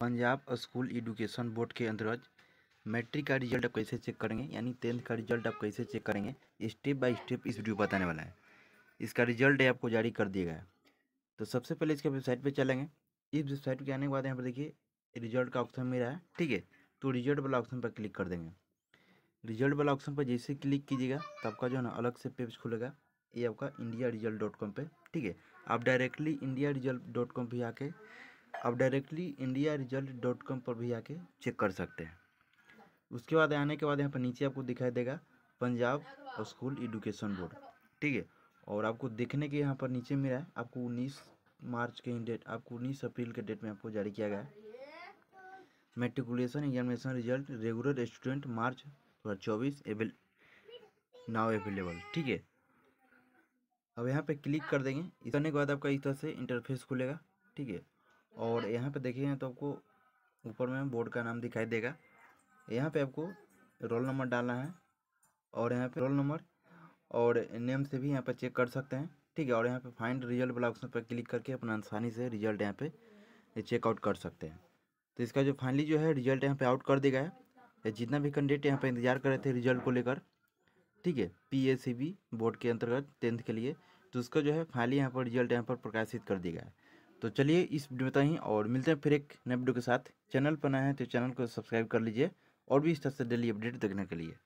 Punjab school education board के अंतर्गत matric का रिजल्ट आप कैसे चेक करेंगे यानी टेंथ का रिजल्ट आप कैसे चेक करेंगे स्टेप बाय स्टेप इस वीडियो बताने वाला है इसका रिजल्ट है आपको जारी कर दिया गया है तो सबसे पहले इसके वेबसाइट पर चलेंगे इस वेबसाइट पर आने के बाद यहाँ पर देखिए रिजल्ट का ऑप्शन मिला है ठीक है तो रिजल्ट वाला ऑप्शन पर क्लिक कर देंगे रिजल्ट वाला ऑप्शन पर जैसे क्लिक कीजिएगा तो आपका जो है ना अलग से पेज खुलेगा ये आपका इंडिया रिजल्ट डॉट कॉम पर ठीक है आप directly India result dot com पर आके आप directly India result dot com पर भी आके चेक कर सकते हैं उसके बाद आने के बाद यहाँ पर नीचे आपको दिखाई देगा पंजाब स्कूल एडुकेशन बोर्ड ठीक है और आपको देखने के यहाँ पर नीचे मिला है आपको उन्नीस मार्च के डेट आपको उन्नीस अप्रैल के डेट में आपको जारी किया गया है matriculation examination result regular student March दो हज़ार चौबीस एवेल नाव अवेलेबल ठीक है अब यहाँ पे क्लिक कर देंगे इस करने के बाद आपका इस तरह से इंटरफेस खुलेगा ठीक है और यहाँ पे देखिए तो आपको ऊपर में बोर्ड का नाम दिखाई देगा यहाँ पे आपको रोल नंबर डालना है और यहाँ पे रोल नंबर और नेम से भी यहाँ पे चेक कर सकते हैं ठीक है और यहाँ पे फाइंड रिजल्ट वाला ऑप्शन पर क्लिक करके अपना आसानी से रिजल्ट यहाँ पे चेकआउट कर सकते हैं तो इसका जो फाइनली जो है रिजल्ट यहाँ पे आउट कर देगा है जितना भी कैंडिडेट यहाँ पर इंतजार कर रहे थे रिजल्ट को लेकर ठीक है पी बोर्ड के अंतर्गत टेंथ के लिए तो उसका जो है फाइनली यहाँ पर रिजल्ट यहाँ पर प्रकाशित कर दिया है तो चलिए इस वीडियो में ही और मिलते हैं फिर एक नए वीडियो के साथ चैनल पर नए हैं तो चैनल को सब्सक्राइब कर लीजिए और भी इस तरह से डेली अपडेट देखने के लिए